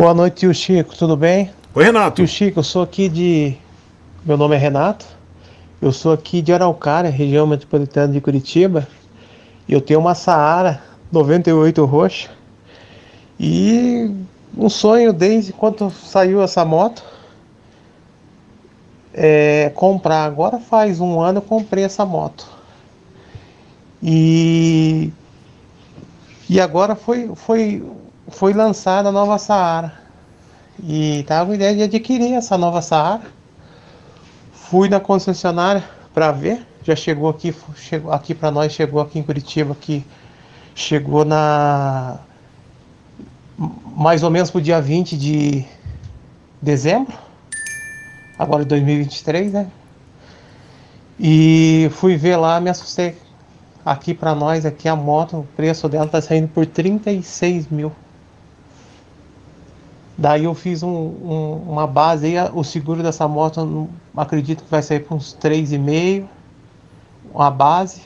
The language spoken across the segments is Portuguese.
Boa noite, tio Chico, tudo bem? Oi, Renato. Tio Chico, eu sou aqui de. Meu nome é Renato. Eu sou aqui de Araucária, região metropolitana de Curitiba. E eu tenho uma Saara 98 roxa. E um sonho desde quando saiu essa moto. É, comprar. Agora faz um ano eu comprei essa moto. E, e agora foi, foi foi lançada a nova Saara. E estava com ideia de adquirir essa nova Saara. Fui na concessionária para ver. Já chegou aqui, chegou aqui para nós, chegou aqui em Curitiba, que chegou na mais ou menos pro dia 20 de dezembro. Agora é de 2023, né? E fui ver lá, me assustei. Aqui para nós, aqui a moto, o preço dela tá saindo por 36 mil. Daí eu fiz um, um, uma base aí, o seguro dessa moto acredito que vai sair por uns 3,5, uma base,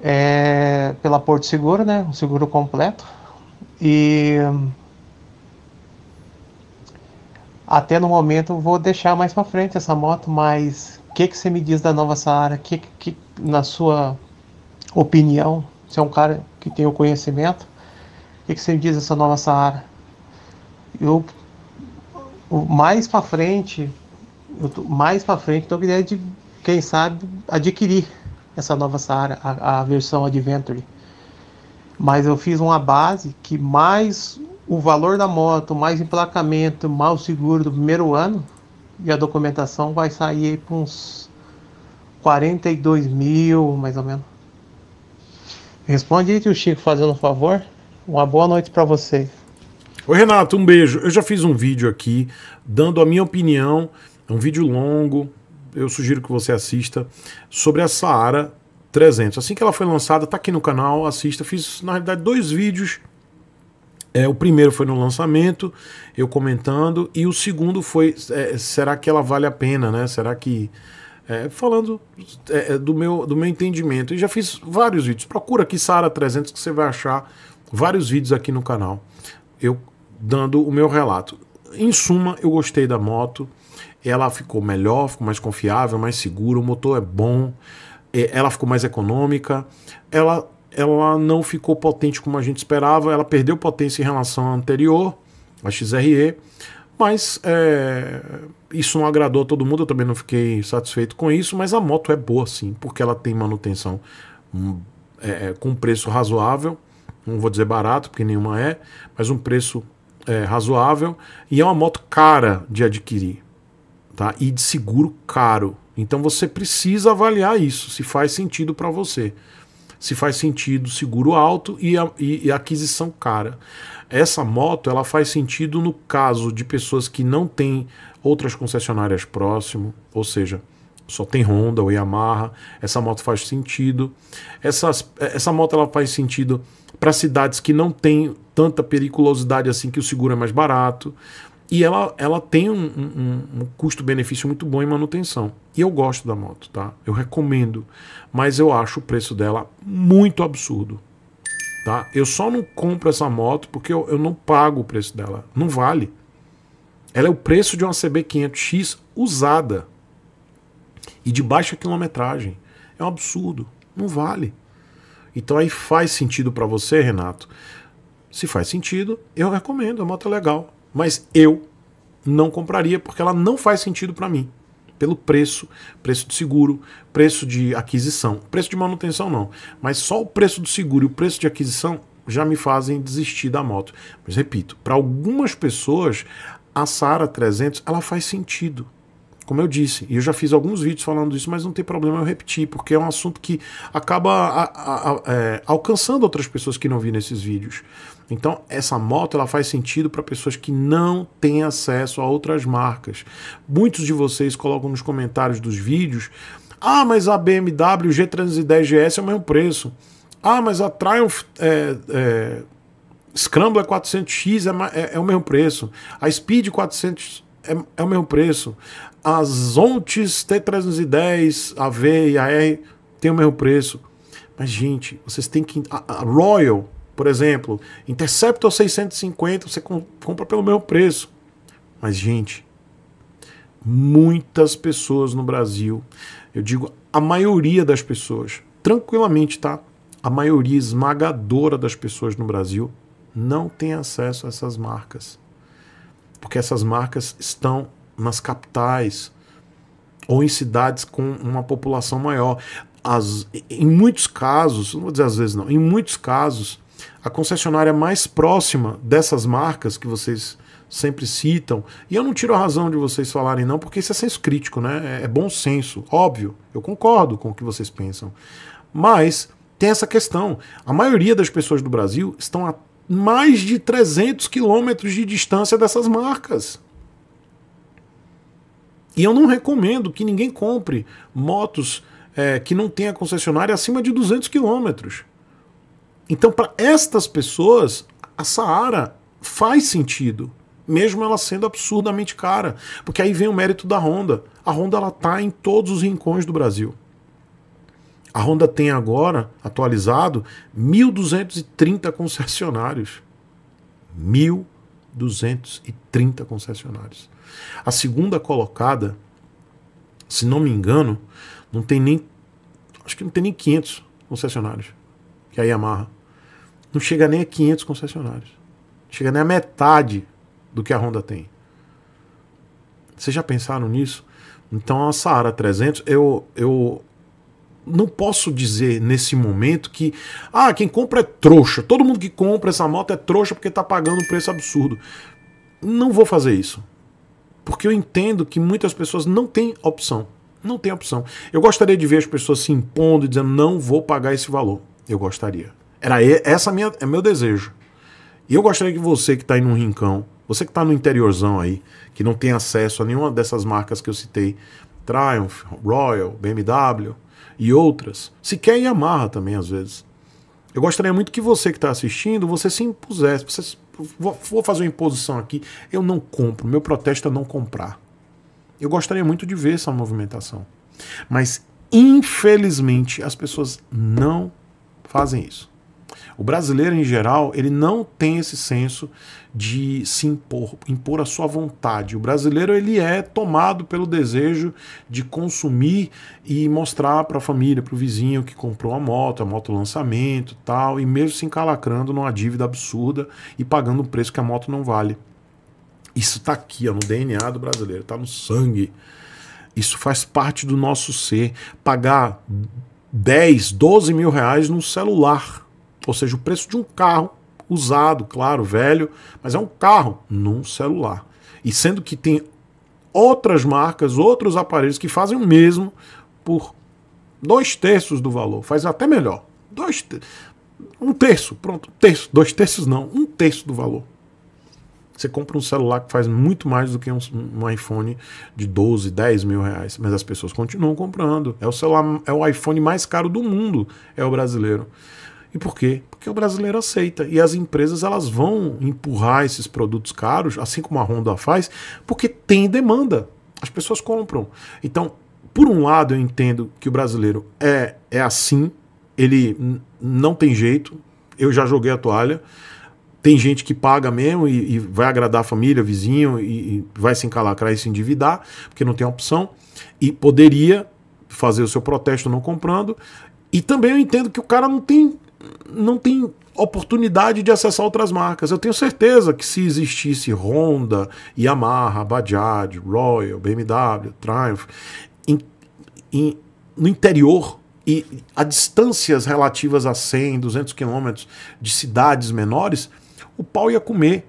é, pela Porto Seguro, né? Um seguro completo. E até no momento vou deixar mais para frente essa moto, mas o que, que você me diz da nova Saara? Que, que, na sua opinião, você é um cara que tem o conhecimento, o que, que você me diz dessa nova Saara? eu mais para frente, tô, mais para frente, a ideia de quem sabe adquirir essa nova Saara, a, a, versão Adventure. Mas eu fiz uma base que mais o valor da moto, mais emplacamento, mais o seguro do primeiro ano e a documentação vai sair com uns 42 mil, mais ou menos. Responde aí, tio Chico, fazendo um favor. Uma boa noite para você. Ô Renato, um beijo. Eu já fiz um vídeo aqui dando a minha opinião, é um vídeo longo, eu sugiro que você assista, sobre a Saara 300. Assim que ela foi lançada, tá aqui no canal, assista. Fiz, na realidade, dois vídeos. É, o primeiro foi no lançamento, eu comentando, e o segundo foi: é, será que ela vale a pena, né? Será que. É, falando é, é do, meu, do meu entendimento. E já fiz vários vídeos. Procura aqui Saara 300 que você vai achar vários vídeos aqui no canal. Eu dando o meu relato. Em suma, eu gostei da moto. Ela ficou melhor, ficou mais confiável, mais segura. O motor é bom. É, ela ficou mais econômica. Ela, ela não ficou potente como a gente esperava. Ela perdeu potência em relação à anterior, a XRE. Mas é, isso não agradou a todo mundo. Eu também não fiquei satisfeito com isso. Mas a moto é boa, sim, porque ela tem manutenção hum, é, é, com preço razoável. Não vou dizer barato, porque nenhuma é, mas um preço é, razoável e é uma moto cara de adquirir, tá? E de seguro caro. Então você precisa avaliar isso, se faz sentido para você. Se faz sentido seguro alto e, a, e, e aquisição cara. Essa moto ela faz sentido no caso de pessoas que não têm outras concessionárias próximo, ou seja, só tem Honda ou Yamaha. Essa moto faz sentido. Essas, essa moto ela faz sentido para cidades que não têm tanta periculosidade assim que o seguro é mais barato. E ela, ela tem um, um, um custo-benefício muito bom em manutenção. E eu gosto da moto, tá? Eu recomendo. Mas eu acho o preço dela muito absurdo. Tá? Eu só não compro essa moto porque eu, eu não pago o preço dela. Não vale. Ela é o preço de uma CB500X usada. E de baixa quilometragem. É um absurdo. Não vale. Então aí faz sentido para você, Renato? Se faz sentido, eu recomendo, a moto é legal. Mas eu não compraria porque ela não faz sentido para mim. Pelo preço, preço de seguro, preço de aquisição. Preço de manutenção não, mas só o preço do seguro e o preço de aquisição já me fazem desistir da moto. Mas repito, para algumas pessoas, a Sara 300 ela faz sentido como eu disse, eu já fiz alguns vídeos falando isso, mas não tem problema eu repetir, porque é um assunto que acaba a, a, a, é, alcançando outras pessoas que não viram esses vídeos. Então, essa moto ela faz sentido para pessoas que não têm acesso a outras marcas. Muitos de vocês colocam nos comentários dos vídeos: ah, mas a BMW G310 GS é o mesmo preço. Ah, mas a Triumph é, é, Scrambler 400X é, é, é o mesmo preço. A Speed 400 é, é o mesmo preço. As Ontes T310, a V e a R tem o mesmo preço. Mas, gente, vocês têm que. A, a Royal, por exemplo, Interceptor 650, você com, compra pelo mesmo preço. Mas, gente, muitas pessoas no Brasil, eu digo a maioria das pessoas, tranquilamente, tá? A maioria esmagadora das pessoas no Brasil não tem acesso a essas marcas porque essas marcas estão nas capitais ou em cidades com uma população maior. As, em muitos casos, não vou dizer às vezes não, em muitos casos, a concessionária mais próxima dessas marcas que vocês sempre citam, e eu não tiro a razão de vocês falarem não, porque isso é senso crítico, né? É, é bom senso, óbvio. Eu concordo com o que vocês pensam. Mas tem essa questão. A maioria das pessoas do Brasil estão a mais de 300 quilômetros de distância dessas marcas. E eu não recomendo que ninguém compre motos é, que não tenha concessionária acima de 200 quilômetros. Então, para estas pessoas, a Saara faz sentido, mesmo ela sendo absurdamente cara, porque aí vem o mérito da Honda. A Honda ela tá em todos os rincões do Brasil. A Honda tem agora, atualizado, 1.230 concessionários. 1.230 concessionários. A segunda colocada, se não me engano, não tem nem. Acho que não tem nem 500 concessionários. Que é a Yamaha. Não chega nem a 500 concessionários. Chega nem a metade do que a Honda tem. Vocês já pensaram nisso? Então a Saara 300, eu, eu não posso dizer nesse momento que, ah, quem compra é trouxa, todo mundo que compra essa moto é trouxa porque está pagando um preço absurdo. Não vou fazer isso. Porque eu entendo que muitas pessoas não têm opção. Não tem opção. Eu gostaria de ver as pessoas se impondo e dizendo não vou pagar esse valor. Eu gostaria. Era essa minha é meu desejo. E eu gostaria que você que está aí num rincão, você que está no interiorzão aí, que não tem acesso a nenhuma dessas marcas que eu citei, Triumph, Royal, BMW, e outras, sequer Yamaha também às vezes. Eu gostaria muito que você que está assistindo, você se impusesse, você vou, vou fazer uma imposição aqui, eu não compro, meu protesto é não comprar. Eu gostaria muito de ver essa movimentação. Mas infelizmente as pessoas não fazem isso. O brasileiro, em geral, ele não tem esse senso de se impor, impor a sua vontade. O brasileiro ele é tomado pelo desejo de consumir e mostrar para a família, para o vizinho que comprou a moto, a moto lançamento, tal, e mesmo se encalacrando numa dívida absurda e pagando um preço que a moto não vale. Isso está aqui, ó, no DNA do brasileiro, está no sangue. Isso faz parte do nosso ser. Pagar 10, 12 mil reais num celular ou seja, o preço de um carro usado, claro, velho, mas é um carro num celular. E sendo que tem outras marcas, outros aparelhos que fazem o mesmo por dois terços do valor, faz até melhor. Dois Um terço, pronto, terço, dois terços não, um terço do valor. Você compra um celular que faz muito mais do que um, um, iPhone de 12, 10 mil reais. Mas as pessoas continuam comprando. É o celular, é o iPhone mais caro do mundo, é o brasileiro. E por quê? Porque o brasileiro aceita. E as empresas elas vão empurrar esses produtos caros, assim como a Honda faz, porque tem demanda. As pessoas compram. Então, por um lado, eu entendo que o brasileiro é, é assim, ele não tem jeito. Eu já joguei a toalha. Tem gente que paga mesmo e, e vai agradar a família, vizinho, e, e vai se encalacrar e se endividar, porque não tem opção. E poderia fazer o seu protesto não comprando. E também eu entendo que o cara não tem não tem oportunidade de acessar outras marcas. Eu tenho certeza que se existisse Honda, Yamaha, Bajaj, Royal, BMW, Triumph, em, em, no interior e a distâncias relativas a 100, 200 quilômetros de cidades menores, o pau ia comer.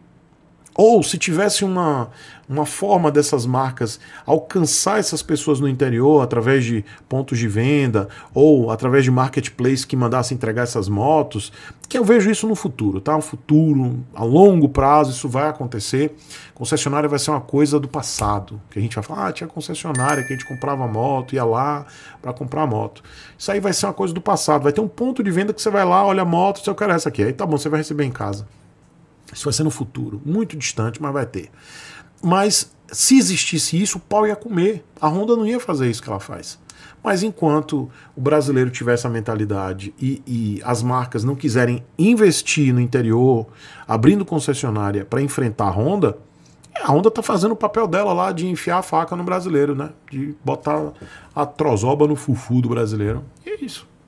Ou se tivesse uma, uma forma dessas marcas alcançar essas pessoas no interior através de pontos de venda ou através de marketplace que mandasse entregar essas motos, que eu vejo isso no futuro, tá? Um futuro, a longo prazo, isso vai acontecer. Concessionária vai ser uma coisa do passado, que a gente vai falar, ah, tinha concessionária que a gente comprava moto, ia lá para comprar moto. Isso aí vai ser uma coisa do passado, vai ter um ponto de venda que você vai lá, olha a moto, se eu quero essa aqui, aí tá bom, você vai receber em casa. Isso vai ser no futuro, muito distante, mas vai ter. Mas se existisse isso, o pau ia comer. A Honda não ia fazer isso que ela faz. Mas enquanto o brasileiro tiver essa mentalidade e, e as marcas não quiserem investir no interior, abrindo concessionária para enfrentar a Honda, a Honda está fazendo o papel dela lá de enfiar a faca no brasileiro, né? De botar a trozoba no fufu do brasileiro. E é isso.